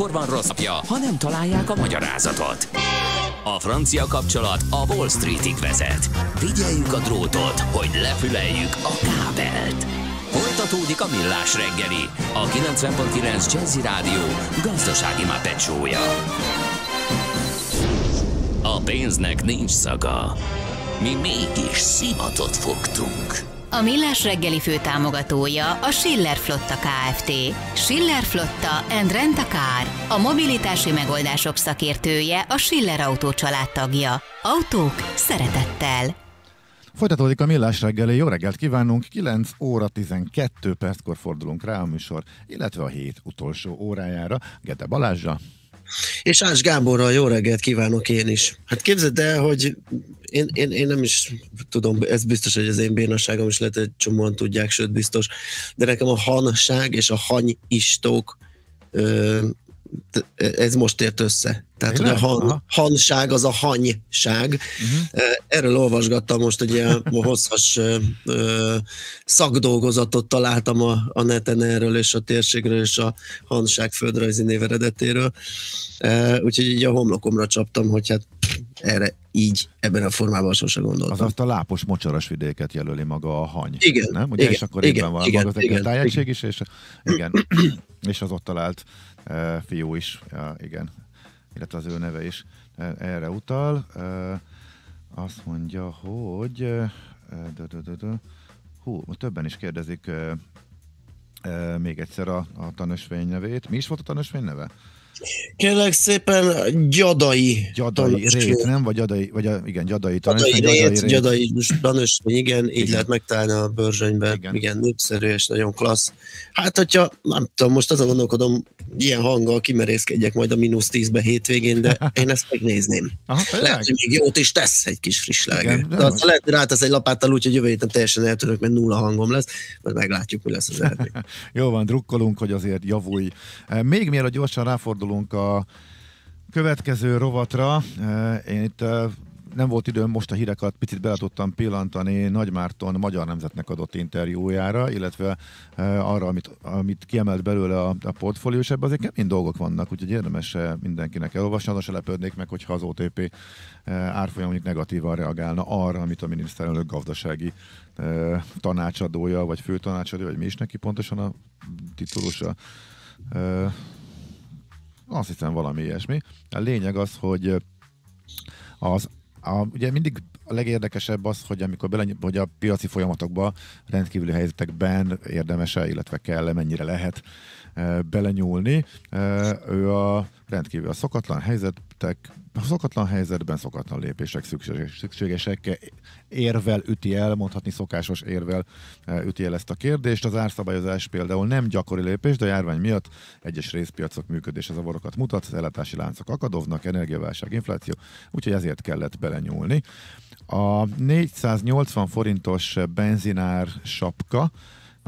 akkor van rossz napja, ha nem találják a magyarázatot. A francia kapcsolat a Wall Streetig vezet. Figyeljük a drótot, hogy lefüleljük a kábelt. Folytatódik a millás reggeli, a 90.9 Jazzy Rádió gazdasági mápecsója. A pénznek nincs szaga. Mi mégis szimatot fogtunk. A Millás reggeli fő támogatója a Schiller Flotta KFT. Schiller Flotta and Rent a Car. A mobilitási megoldások szakértője a Schiller Autó családtagja. Autók szeretettel. Folytatódik a Millás reggeli. Jó reggelt kívánunk. 9 óra 12 perckor fordulunk rá a műsor, illetve a hét utolsó órájára. Gede Balázsa. És Ács Gáborral jó reggelt kívánok én is. Hát képzeld el, hogy én, én, én nem is tudom, ez biztos, hogy az én bénaságom is lehet, hogy csomóan tudják, sőt biztos, de nekem a hanság és a hanyistók ez most ért össze. Tehát, Én hogy a han, hanság az a hanyság. Uh-huh. Erről olvasgattam most egy ilyen hosszas szakdolgozatot találtam a, a neten erről, és a térségről, és a hanság földrajzi néveredetéről. Eh, úgyhogy így a homlokomra csaptam, hogy hát erre így ebben a formában sose gondoltam. Az azt a lápos, mocsaras vidéket jelöli maga a hany. Igen. Nem? Ugye, igen, és akkor igen, van igen, maga igen, az igen, tájegység is, és, igen, és az ott talált e, fiú is, ja, igen, illetve az ő neve is eh, erre utal. E, azt mondja, hogy e, de, de, de, de, hú, többen is kérdezik e, e, még egyszer a, a tanösvény nevét. Mi is volt a tanösvény neve? Kérlek szépen gyadai. Gyadai rét, nem? Vagy gyadai, vagy a, igen, gyadai tanösvény. Gyadai, rét, gyadai tanösvény, igen, így igen. lehet megtalálni a bőrzsönyben. Igen. igen, népszerű és nagyon klassz. Hát, hogyha, nem tudom, most azon gondolkodom, ilyen hanggal kimerészkedjek majd a mínusz tízbe hétvégén, de én ezt megnézném. Aha, lehet, hogy még jót is tesz egy kis friss levegő. de az lehet, hogy rátesz egy lapáttal úgy, hogy jövő héten teljesen eltörök, mert nulla hangom lesz, majd meglátjuk, mi lesz az eredmény. Jó van, drukkolunk, hogy azért javulj. Még mielőtt gyorsan ráfordulunk elindulunk a következő rovatra. Én itt nem volt időm most a híreket, picit bele tudtam pillantani Márton Magyar Nemzetnek adott interjújára, illetve arra, amit, amit kiemelt belőle a, a portfólió, és ebben azért kemény dolgok vannak, úgyhogy érdemes mindenkinek elolvasni, azon se lepődnék meg, hogyha az OTP árfolyam negatívan reagálna arra, amit a miniszterelnök gazdasági tanácsadója, vagy főtanácsadója, vagy mi is neki pontosan a titulusa azt hiszem valami ilyesmi. A lényeg az, hogy az, a, ugye mindig a legérdekesebb az, hogy amikor bele, hogy a piaci folyamatokba, rendkívüli helyzetekben érdemes-e illetve kell, e mennyire lehet e, belenyúlni. E, ő a rendkívül a szokatlan helyzet, léptek, szokatlan helyzetben szokatlan lépések szükségesek, érvel üti el, mondhatni szokásos érvel e, üti el ezt a kérdést. Az árszabályozás például nem gyakori lépés, de a járvány miatt egyes részpiacok működése zavarokat mutat, az ellátási láncok akadovnak, energiaválság, infláció, úgyhogy ezért kellett belenyúlni. A 480 forintos benzinár sapka,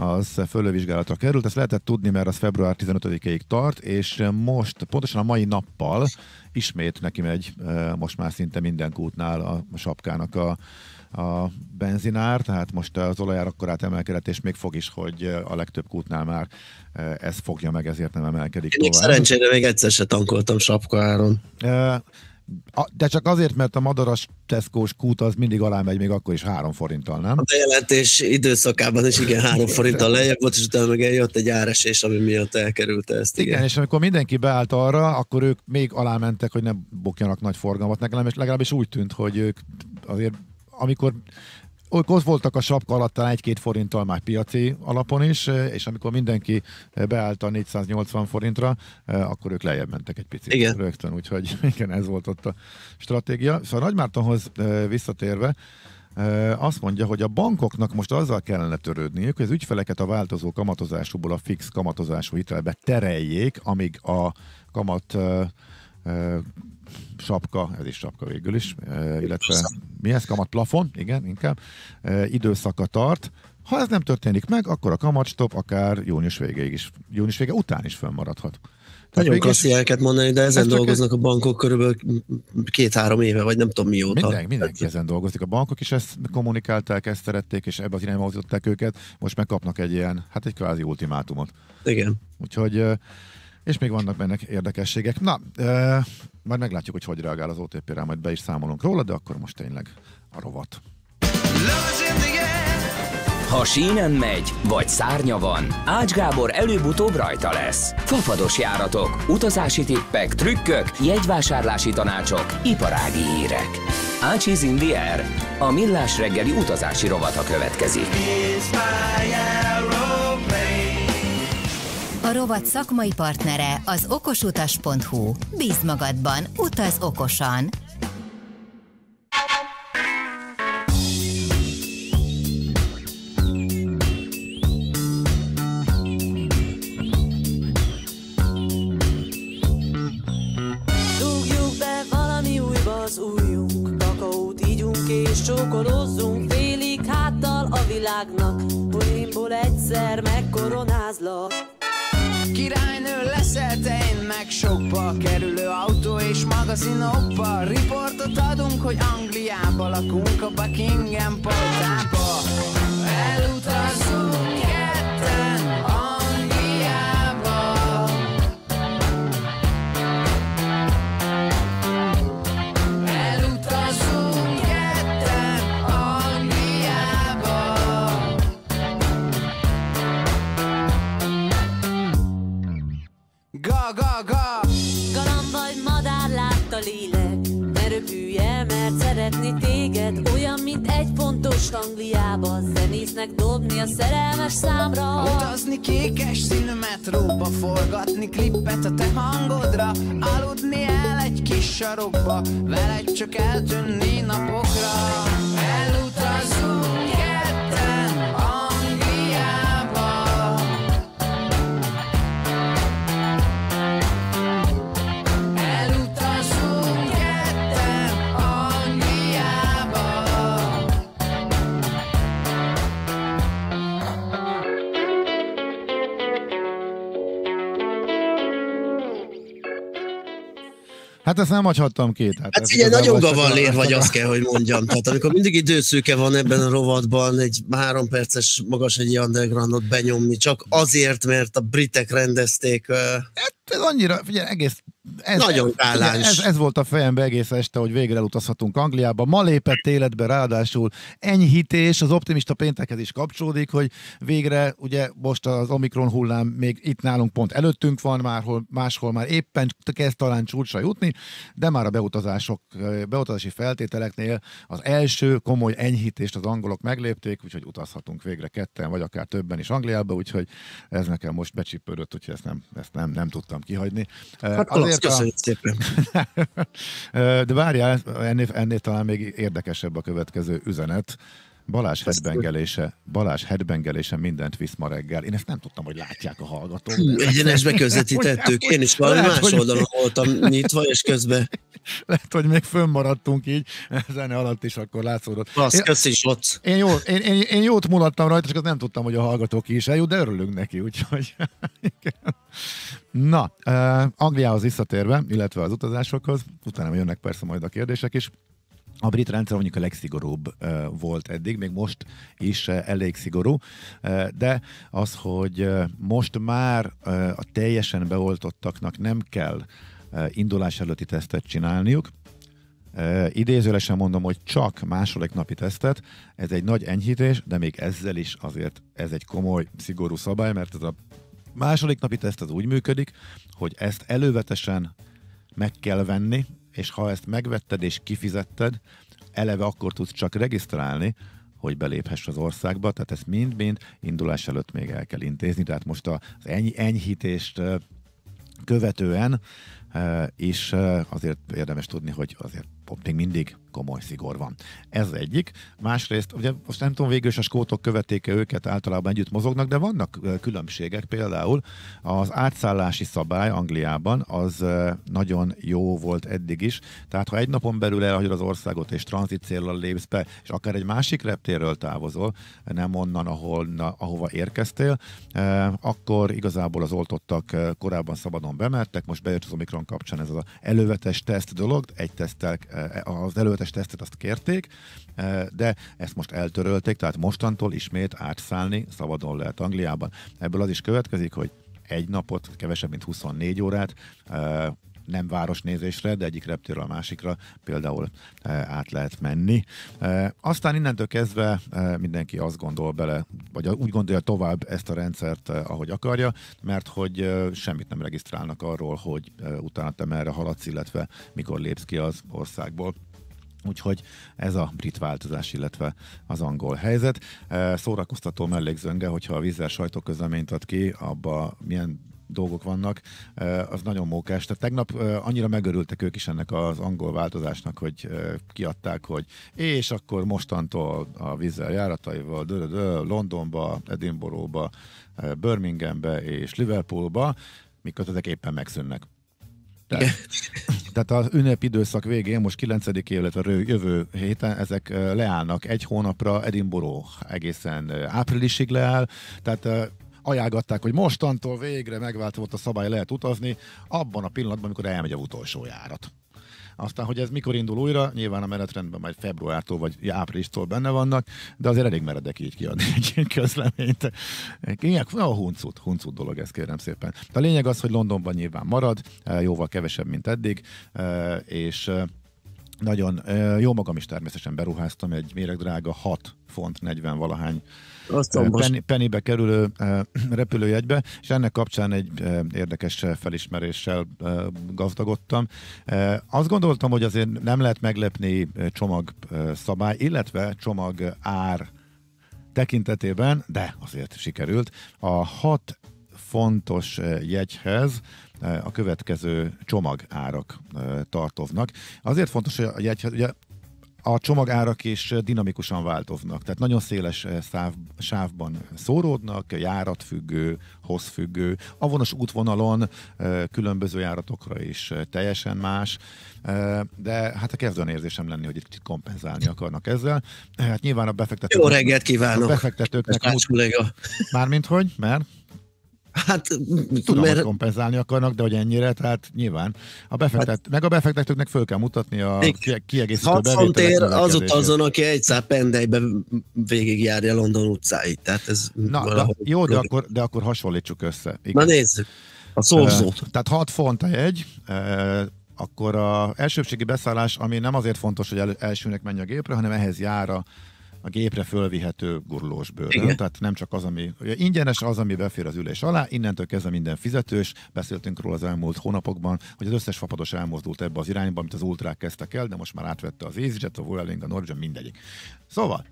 az fölővizsgálatra került. Ezt lehetett tudni, mert az február 15-ig tart, és most pontosan a mai nappal ismét neki megy most már szinte minden kútnál a sapkának a, a benzinár, tehát most az olajár akkorát emelkedett, és még fog is, hogy a legtöbb kútnál már ez fogja meg, ezért nem emelkedik Én tovább. Szerencsére még egyszer se tankoltam sapkáron. E- de csak azért, mert a madaras teszkós kút az mindig alá megy, még akkor is három forinttal, nem? A bejelentés időszakában is igen, három forinttal lejjebb volt, és utána meg eljött egy áresés, ami miatt elkerülte ezt. Igen. igen, és amikor mindenki beállt arra, akkor ők még alámentek, hogy ne bukjanak nagy forgalmat. Nekem legalábbis úgy tűnt, hogy ők azért amikor ők ott voltak a sapka alatt talán egy-két forinttal már piaci alapon is, eh, és amikor mindenki eh, beállt a 480 forintra, eh, akkor ők lejjebb mentek egy picit igen. rögtön, úgyhogy igen, ez volt ott a stratégia. Szóval Nagymártonhoz visszatérve, azt mondja, hogy a bankoknak most azzal kellene törődniük, hogy az ügyfeleket a változó kamatozásúból a fix kamatozású hitelbe tereljék, amíg a kamat sapka, ez is sapka végül is, illetve mi ez, kamat plafon? igen, inkább, időszaka tart. Ha ez nem történik meg, akkor a kamatstop akár június végéig is, június vége után is fönnmaradhat. Tehát Nagyon klassz ilyeneket mondani, de ezen dolgoznak a bankok körülbelül két-három éve, vagy nem tudom mióta. Minden, mindenki ezen dolgozik. A bankok is ezt kommunikálták, ezt szerették, és ebbe az irányba hozották őket. Most megkapnak egy ilyen, hát egy kvázi ultimátumot. Igen. Úgyhogy és még vannak benne érdekességek. Na, e, majd meglátjuk, hogy hogy reagál az OTP rá, majd be is számolunk róla, de akkor most tényleg a rovat. Ha sínen megy, vagy szárnya van, Ács Gábor előbb-utóbb rajta lesz. Fafados járatok, utazási tippek, trükkök, jegyvásárlási tanácsok, iparági hírek. Ácsiz Indiér, a millás reggeli utazási rovata következik. It's my a rovat szakmai partnere az okosutas.hu. Bíz magadban, utaz okosan! Dugjuk be valami újba az újunk, kakaót ígyunk és csókolozzunk félig háttal a világnak, bulimból egyszer megkoronázlak. Királynő leszel te, én meg sokba kerülő autó és magazinokba Riportot adunk, hogy Angliába lakunk a Buckingham portába Elutazunk se mert szeretni téged Olyan, mint egy pontos Angliába Zenésznek dobni a szerelmes számra Utazni kékes színű metróba Forgatni klippet a te hangodra Aludni el egy kis sarokba Veled csak eltűnni napokra Hát ezt nem hagyhattam ki. Tehát hát igen, nagyon gavallér vagy, azt kell, hogy mondjam. Tehát amikor mindig időszűke van ebben a rovatban egy három perces magas egy undergroundot benyomni, csak azért, mert a britek rendezték. Hát ez annyira, figyelj, egész ez, Nagyon kállás. Ez, ez volt a fejembe egész este, hogy végre elutazhatunk Angliába. Ma lépett életbe ráadásul enyhítés, az optimista péntekhez is kapcsolódik, hogy végre ugye most az Omikron hullám még itt nálunk pont előttünk van, már hol, máshol már éppen kezd talán csúcsra jutni, de már a beutazások, beutazási feltételeknél az első komoly enyhítést az angolok meglépték, úgyhogy utazhatunk végre ketten, vagy akár többen is Angliába, úgyhogy ez nekem most becsípődött, úgyhogy ezt nem, ezt nem, nem tudtam kihagyni. Hát, Azért azért Köszönjük a... szépen. De várjál, ennél, ennél talán még érdekesebb a következő üzenet. Balázs ezt hetbengelése, Balázs hetbengelése mindent visz ma reggel. Én ezt nem tudtam, hogy látják a hallgatók. Egyenesbe közvetítettük. Én is valami más hogy... oldalon voltam nyitva, és közben... Lehet, hogy még fönnmaradtunk így, zene alatt is akkor látszódott. Basz, én, köszi, Zsoc. Én, jó, én, én, én, jót mulattam rajta, csak nem tudtam, hogy a hallgatók is eljut, de örülünk neki, úgyhogy... Na, eh, Angliához visszatérve, illetve az utazásokhoz, utána jönnek persze majd a kérdések is. A brit rendszer mondjuk a legszigorúbb volt eddig, még most is elég szigorú, de az, hogy most már a teljesen beoltottaknak nem kell indulás előtti tesztet csinálniuk, idézőlesen mondom, hogy csak második napi tesztet, ez egy nagy enyhítés, de még ezzel is azért ez egy komoly, szigorú szabály, mert ez a második napi teszt az úgy működik, hogy ezt elővetesen meg kell venni, és ha ezt megvetted és kifizetted, eleve akkor tudsz csak regisztrálni, hogy beléphess az országba, tehát ezt mind-mind indulás előtt még el kell intézni, tehát most az eny- enyhítést követően is azért érdemes tudni, hogy azért még mindig komoly szigor van. Ez egyik. Másrészt, ugye most nem tudom, végül is a skótok követik őket, általában együtt mozognak, de vannak különbségek. Például az átszállási szabály Angliában az nagyon jó volt eddig is. Tehát ha egy napon belül elhagyod az országot és tranzit célra lépsz be, és akár egy másik reptérről távozol, nem onnan, ahol, na, ahova érkeztél, akkor igazából az oltottak korábban szabadon bemertek, most bejött az Omikron kapcsán ez az elővetes teszt dolog, egy tesztel az elővetes tökéletes tesztet azt kérték, eh, de ezt most eltörölték, tehát mostantól ismét átszállni szabadon lehet Angliában. Ebből az is következik, hogy egy napot, kevesebb, mint 24 órát eh, nem városnézésre, de egyik reptéről a másikra például eh, át lehet menni. Aztán innentől kezdve mindenki azt gondol bele, vagy úgy gondolja tovább ezt a rendszert, ahogy akarja, mert hogy semmit nem regisztrálnak arról, hogy utána te merre haladsz, illetve mikor lépsz ki az országból. Úgyhogy ez a brit változás, illetve az angol helyzet. Szórakoztató mellékzönge, hogyha a vízzel sajtóközleményt ad ki, abba milyen dolgok vannak, az nagyon mókás. Tehát tegnap annyira megörültek ők is ennek az angol változásnak, hogy kiadták, hogy és akkor mostantól a vízzel járataival Londonba, Edinburghba, Birminghambe és Liverpoolba, mikor ezek éppen megszűnnek. Tehát, tehát az ünnepi időszak végén, most 9 illetve jövő héten ezek leállnak egy hónapra, Edinburgh egészen áprilisig leáll, tehát ajánlgatták, hogy mostantól végre megváltozott a szabály, lehet utazni, abban a pillanatban, amikor elmegy a utolsó járat. Aztán, hogy ez mikor indul újra, nyilván a menetrendben majd februártól vagy áprilistól benne vannak, de azért elég meredek így kiadni egy közleményt. Ilyen, na, a huncut, huncut dolog ez kérem szépen. De a lényeg az, hogy Londonban nyilván marad, eh, jóval kevesebb, mint eddig, eh, és eh, nagyon jó magam is természetesen beruháztam egy méregdrága 6 font 40 valahány Penny, pennybe kerülő repülőjegybe, és ennek kapcsán egy érdekes felismeréssel gazdagodtam. Azt gondoltam, hogy azért nem lehet meglepni csomag szabály, illetve csomag ár tekintetében, de azért sikerült. A hat fontos jegyhez a következő csomagárak tartoznak. Azért fontos, hogy a jegyhez, ugye a csomagárak is dinamikusan változnak, tehát nagyon széles eh, száv, sávban szóródnak, járatfüggő, hosszfüggő, a vonos útvonalon eh, különböző járatokra is eh, teljesen más, de hát a kezdően érzésem lenni, hogy itt kompenzálni akarnak ezzel. Hát nyilván a befektetők... Jó reggelt kívánok! A befektetőknek... Mármint hogy? Mert? Hát, Tudom, mert... hogy kompenzálni akarnak, de hogy ennyire, tehát nyilván. A befektet... hát... Meg a befektetőknek föl kell mutatni a kiegészítő az ott azon, aki egy száp pendelybe végigjárja London utcáit. Tehát ez Na, de, jó, de akkor, de akkor hasonlítsuk össze. Igen. Na nézzük. A szorzót. Uh, tehát 6 font a egy, uh, akkor a elsőbségi beszállás, ami nem azért fontos, hogy el, elsőnek menj a gépre, hanem ehhez jár a a gépre fölvihető gurulós bőr. Igen. Tehát nem csak az, ami ugye ingyenes, az, ami befér az ülés alá, innentől kezdve minden fizetős. Beszéltünk róla az elmúlt hónapokban, hogy az összes fapados elmozdult ebbe az irányba, amit az ultrák kezdtek el, de most már átvette az EasyJet, a Vueling, a Norwegian, mindegyik. Szóval,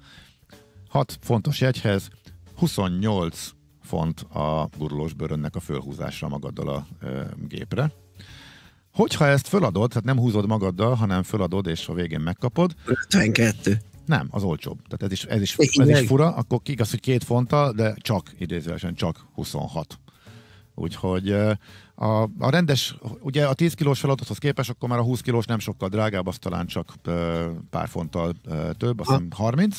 hat fontos jegyhez, 28 font a gurulós bőrönnek a fölhúzásra magaddal a e, gépre. Hogyha ezt föladod, tehát nem húzod magaddal, hanem föladod, és a végén megkapod. 52. Nem, az olcsóbb. Tehát ez is, ez is, ez is fura, akkor igaz, hogy két fonta, de csak, idézőesen csak 26. Úgyhogy a, a rendes, ugye a 10 kilós feladathoz képest, akkor már a 20 kilós nem sokkal drágább, az talán csak pár fonttal több, azt 30.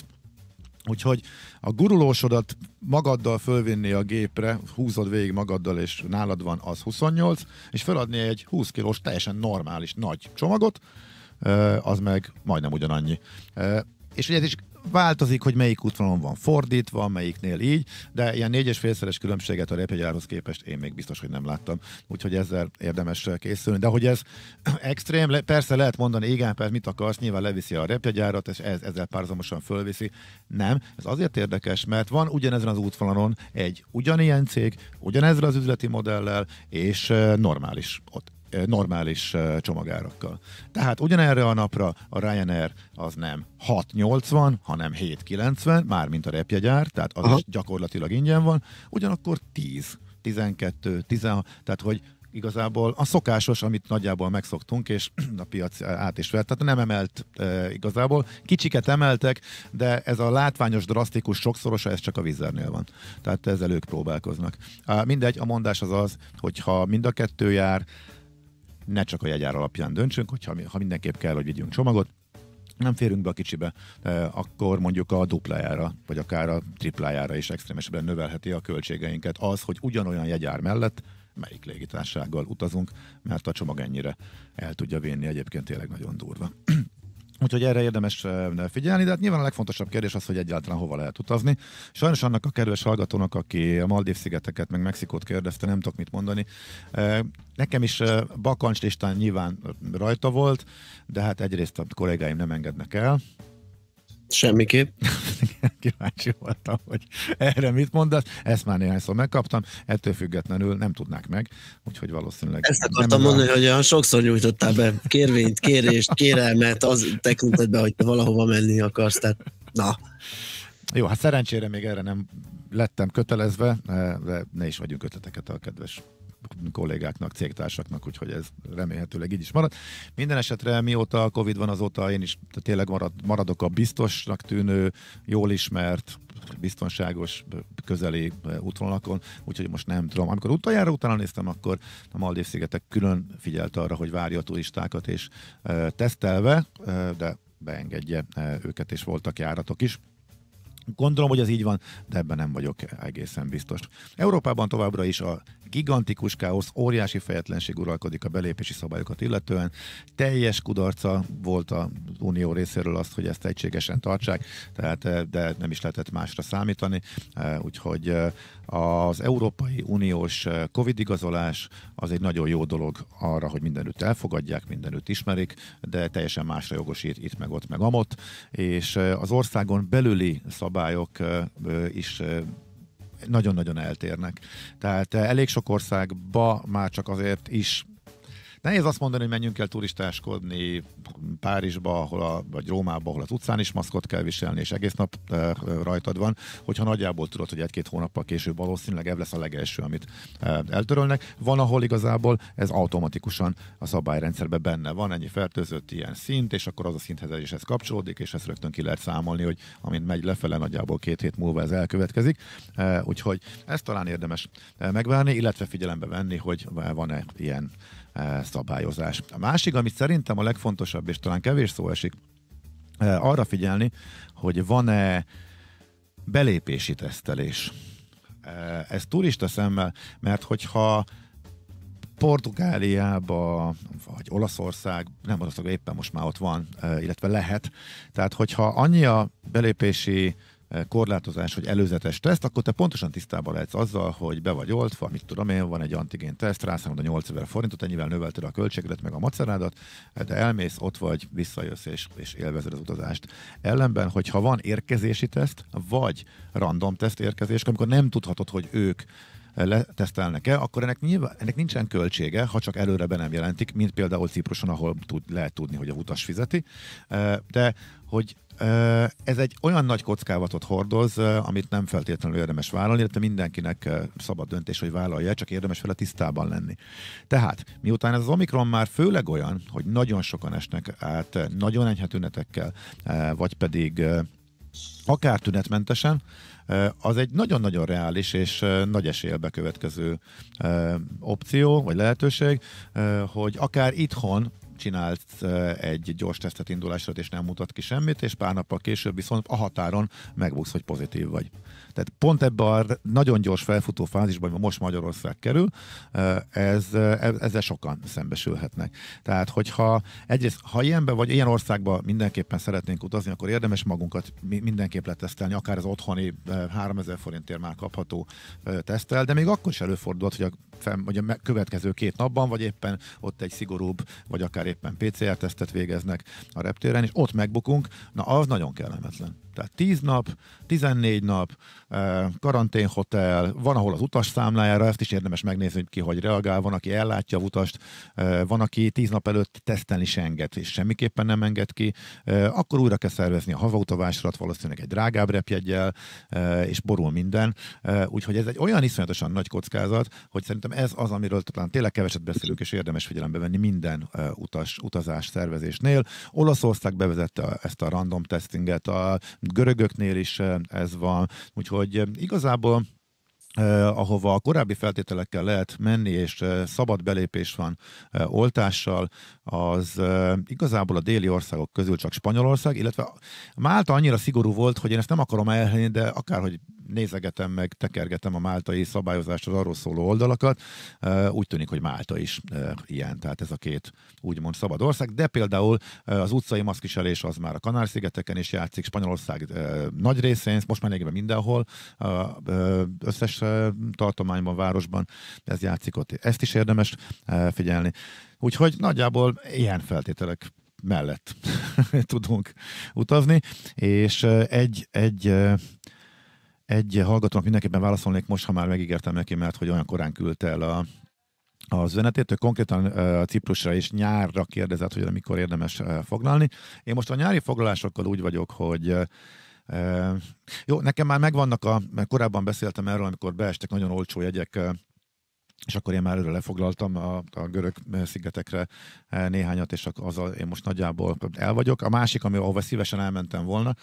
Úgyhogy a gurulósodat magaddal fölvinni a gépre, húzod végig magaddal, és nálad van az 28, és feladni egy 20 kilós, teljesen normális nagy csomagot, az meg majdnem ugyanannyi és ugye ez is változik, hogy melyik útvonalon van fordítva, melyiknél így, de ilyen négyes félszeres különbséget a repjegyárhoz képest én még biztos, hogy nem láttam. Úgyhogy ezzel érdemes készülni. De hogy ez extrém, persze lehet mondani, igen, persze mit akarsz, nyilván leviszi a repjegyárat, és ez, ezzel párzamosan fölviszi. Nem, ez azért érdekes, mert van ugyanezen az útvonalon egy ugyanilyen cég, ugyanezzel az üzleti modellel, és eh, normális ott normális csomagárakkal. Tehát ugyanerre a napra a Ryanair az nem 6,80, hanem 7,90, mármint a repjegyár, tehát az Aha. is gyakorlatilag ingyen van, ugyanakkor 10, 12, 16, tehát hogy igazából a szokásos, amit nagyjából megszoktunk, és a piac át is vett, tehát nem emelt e, igazából. Kicsiket emeltek, de ez a látványos, drasztikus sokszorosa, ez csak a vízernél van. Tehát ezzel ők próbálkoznak. Mindegy, a mondás az az, hogyha mind a kettő jár, ne csak a jegyár alapján döntsünk, hogyha, ha mindenképp kell, hogy vigyünk csomagot, nem férünk be a kicsibe, e, akkor mondjuk a duplájára, vagy akár a triplájára is extrémesebben növelheti a költségeinket az, hogy ugyanolyan jegyár mellett melyik légitársággal utazunk, mert a csomag ennyire el tudja vinni, egyébként tényleg nagyon durva. Úgyhogy erre érdemes figyelni, de hát nyilván a legfontosabb kérdés az, hogy egyáltalán hova lehet utazni. Sajnos annak a kedves hallgatónak, aki a Maldív-szigeteket, meg Mexikót kérdezte, nem tudok mit mondani. Nekem is bakancs listán nyilván rajta volt, de hát egyrészt a kollégáim nem engednek el, Semmiképp. Kíváncsi voltam, hogy erre mit mondasz. Ezt már néhányszor megkaptam, ettől függetlenül nem tudnák meg, úgyhogy valószínűleg... Ezt akartam mondani, a... hogy olyan sokszor nyújtottál be kérvényt, kérést, kérelmet az be, hogy te valahova menni akarsz, tehát na. Jó, hát szerencsére még erre nem lettem kötelezve, de ne is vagyunk ötleteket a kedves kollégáknak, cégtársaknak, úgyhogy ez remélhetőleg így is marad. Minden esetre mióta a Covid van, azóta én is tényleg marad, maradok a biztosnak tűnő, jól ismert, biztonságos közeli útvonalakon, úgyhogy most nem tudom. Amikor utoljára utána néztem, akkor a Maldív szigetek külön figyelt arra, hogy várja a turistákat, és e, tesztelve, e, de beengedje e, őket, és voltak járatok is. Gondolom, hogy ez így van, de ebben nem vagyok egészen biztos. Európában továbbra is a gigantikus káosz, óriási fejetlenség uralkodik a belépési szabályokat illetően. Teljes kudarca volt a unió részéről azt, hogy ezt egységesen tartsák, tehát eh, de nem is lehetett másra számítani, eh, úgyhogy eh, az Európai Uniós Covid igazolás az egy nagyon jó dolog arra, hogy mindenütt elfogadják, mindenütt ismerik, de teljesen másra jogosít itt meg ott meg amott, és az országon belüli szabályok is nagyon-nagyon eltérnek. Tehát eh, elég sok országba már csak azért is Nehéz azt mondani, hogy menjünk el turistáskodni Párizsba, ahol a, vagy Rómába, ahol az utcán is maszkot kell viselni, és egész nap e, rajtad van, hogyha nagyjából tudod, hogy egy-két hónappal később valószínűleg ez lesz a legelső, amit e, eltörölnek. Van, ahol igazából ez automatikusan a szabályrendszerben benne van, ennyi fertőzött ilyen szint, és akkor az a szinthez is ez kapcsolódik, és ezt rögtön ki lehet számolni, hogy amint megy lefele, nagyjából két hét múlva ez elkövetkezik. E, úgyhogy ezt talán érdemes megvárni, illetve figyelembe venni, hogy van-e ilyen E, szabályozás. A másik, amit szerintem a legfontosabb, és talán kevés szó esik, e, arra figyelni, hogy van-e belépési tesztelés. E, ez turista szemmel, mert hogyha Portugáliába, vagy Olaszország, nem Olaszország, éppen most már ott van, illetve lehet. Tehát, hogyha annyi a belépési uh, korlátozás, hogy előzetes teszt, akkor te pontosan tisztában lehetsz azzal, hogy be vagy oltva, amit tudom én, van egy antigén teszt, rászámod a 8000 forintot, ennyivel növelted a költségedet, meg a macerádat, de elmész, ott vagy, visszajössz és, és élvezed az utazást. Ellenben, hogyha van érkezési teszt, vagy random teszt érkezés, amikor nem tudhatod, hogy ők letesztelnek-e, akkor ennek, nyilván, ennek nincsen költsége, ha csak előre be nem jelentik, mint például Cipruson, ahol tud, lehet tudni, hogy a utas fizeti. De hogy ez egy olyan nagy kockávatot hordoz, amit nem feltétlenül érdemes vállalni, illetve mindenkinek szabad döntés, hogy vállalja, csak érdemes vele tisztában lenni. Tehát, miután ez az Omikron már főleg olyan, hogy nagyon sokan esnek át, nagyon enyhe tünetekkel, vagy pedig akár tünetmentesen, az egy nagyon-nagyon reális és nagy eséllyel következő opció, vagy lehetőség, hogy akár itthon csinált eh, egy gyors tesztet indulásra, és nem mutat ki semmit, és pár nappal később viszont a határon megbuksz, hogy pozitív vagy. Tehát pont ebben a nagyon gyors felfutó fázisban, amiben most Magyarország kerül, eh, eh, ez, ezzel sokan szembesülhetnek. Tehát, hogyha egyrészt, ha ilyenben vagy ilyen országban mindenképpen szeretnénk utazni, akkor érdemes magunkat mindenképp letesztelni, akár az otthoni 3000 forintért már kapható tesztel, de még akkor is előfordulhat, hogy a, vagy a következő két napban, vagy éppen ott egy szigorúbb, vagy akár éppen PCR-tesztet végeznek a reptéren, és ott megbukunk, na az nagyon kellemetlen. Tehát 10 nap, 14 nap, karanténhotel, van, ahol az utas számlájára, ezt is érdemes megnézni, ki hogy reagál, van, aki ellátja a utast, van, aki 10 nap előtt tesztelni is enged, és semmiképpen nem enged ki, akkor újra kell szervezni a hazautavásrat, valószínűleg egy drágább repjegyel, és borul minden. Úgyhogy ez egy olyan iszonyatosan nagy kockázat, hogy szerintem ez az, amiről talán tényleg keveset beszélünk, és érdemes figyelembe venni minden utas, utazás szervezésnél. Olaszország bevezette ezt a random testinget, a görögöknél is eh, ez van. Úgyhogy eh, igazából eh, ahova a korábbi feltételekkel lehet menni, és szabad belépés van oltással, az igazából a déli országok közül csak Spanyolország, illetve Málta annyira szigorú volt, hogy én ezt nem akarom elhelyni, de akárhogy nézegetem meg, tekergetem a máltai szabályozásról arról szóló oldalakat, úgy tűnik, hogy Málta is ilyen, tehát ez a két úgymond szabad ország, de például az utcai maszkviselés az már a Kanár-szigeteken is játszik, Spanyolország nagy részén, most már lényegében mindenhol, összes tartományban, városban ez játszik ott. Ezt is érdemes figyelni. Úgyhogy nagyjából ilyen feltételek mellett tudunk utazni, és egy, egy egy hallgatónak mindenképpen válaszolnék most, ha már megígértem neki, mert hogy olyan korán küldte el a, a zenetét, ő konkrétan uh, Ciprusra és nyárra kérdezett, hogy amikor érdemes uh, foglalni. Én most a nyári foglalásokkal úgy vagyok, hogy uh, jó, nekem már megvannak a, mert korábban beszéltem erről, amikor beestek nagyon olcsó jegyek és akkor én már előre lefoglaltam a, a görög eh, szigetekre eh, néhányat, és a, én most nagyjából el vagyok. A másik, ami ahova szívesen elmentem volna,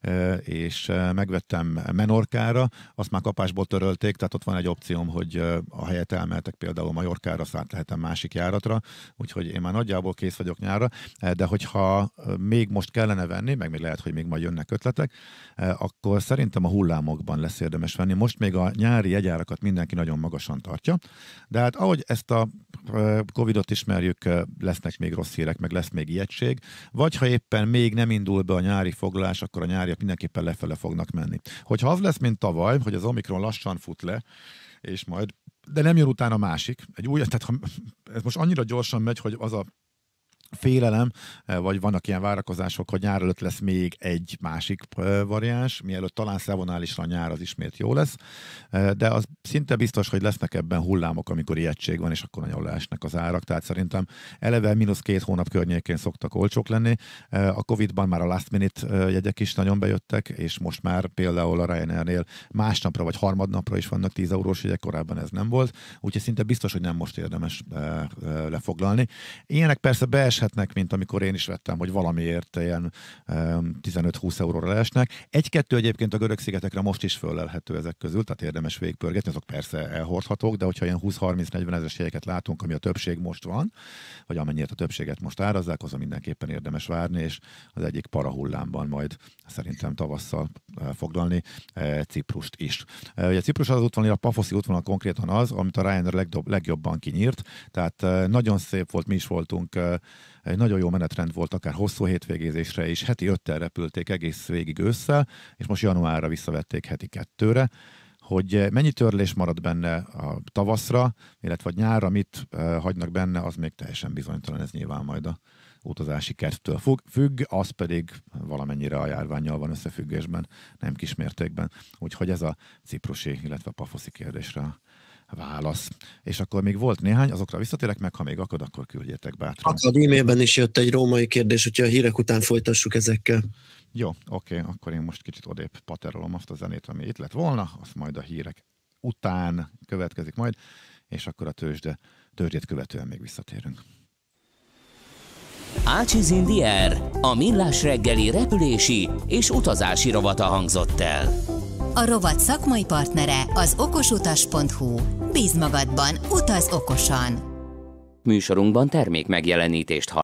eh, és megvettem Menorkára, azt már kapásból törölték, tehát ott van egy opcióm, hogy a helyet elmehetek például Majorkára, szállt lehetem másik járatra, úgyhogy én már nagyjából kész vagyok nyára, de hogyha még most kellene venni, meg még lehet, hogy még majd jönnek ötletek, akkor szerintem a hullámokban lesz érdemes venni. Most még a nyári jegyárakat mindenki nagyon magasan tartja, de hát ahogy ezt a Covidot ismerjük, lesznek még rossz hírek, meg lesz még ijegység. Vagy ha éppen még nem indul be a nyári foglalás, akkor a nyáriak mindenképpen lefele fognak menni. Hogyha az lesz, mint tavaly, hogy az Omikron lassan fut le, és majd de nem jön utána másik. Egy új, tehát ha, ez most annyira gyorsan megy, hogy az a félelem, eh, vagy vannak ilyen várakozások, hogy nyár előtt lesz még egy másik eh, variáns, mielőtt talán szevonálisra nyár az ismét jó lesz, eh, de az szinte biztos, hogy lesznek ebben hullámok, amikor ijegység van, és akkor nagyon leesnek az árak, tehát szerintem eleve mínusz két hónap környékén szoktak olcsók lenni. A Covid-ban már a last minute jegyek is nagyon bejöttek, és most már például a Ryanair-nél másnapra vagy harmadnapra is vannak 10 eurós jegyek, korábban ez nem volt, úgyhogy szinte biztos, hogy nem most érdemes lefoglalni. Ilyenek persze belső leeshetnek, mint amikor én is vettem, hogy valamiért ilyen 15-20 euróra leesnek. Egy-kettő egyébként a görög szigetekre most is föllelhető ezek közül, tehát érdemes végpörgetni azok persze elhordhatók, de hogyha ilyen 20-30-40 ezeres jegyeket látunk, ami a többség most van, vagy amennyit a többséget most árazzák, azon mindenképpen érdemes várni, és az egyik parahullámban majd szerintem tavasszal foglalni e, Ciprust is. E, ugye Ciprus az útvonal, a Pafoszi útvonal konkrétan az, amit a Ryanair legjobban kinyírt, tehát e, nagyon szép volt, mi is voltunk egy nagyon jó menetrend volt, akár hosszú hétvégézésre is, heti öttel repülték egész végig ősszel, és most januárra visszavették heti kettőre hogy eh, mennyi törlés marad benne a tavaszra, illetve a nyárra mit eh, hagynak benne, az még teljesen bizonytalan, ez nyilván majd a utazási kerttől függ, az pedig valamennyire a járványjal van összefüggésben, nem kismértékben. Úgyhogy ez a ciprusi, illetve a pafoszi kérdésre válasz. És akkor még volt néhány, azokra visszatérek meg, ha még akad, akkor küldjétek bátran. Akad e-mailben is jött egy római kérdés, hogyha a hírek után folytassuk ezekkel. Jó, oké, akkor én most kicsit odébb paterolom azt a zenét, ami itt lett volna, azt majd a hírek után következik majd, és akkor a tőzsde, tőzsdét követően még visszatérünk. Ácsiz Indier, a millás reggeli repülési és utazási rovata hangzott el. A rovat szakmai partnere az okosutas.hu. Bíz magadban, utaz okosan! Műsorunkban termék megjelenítést hall.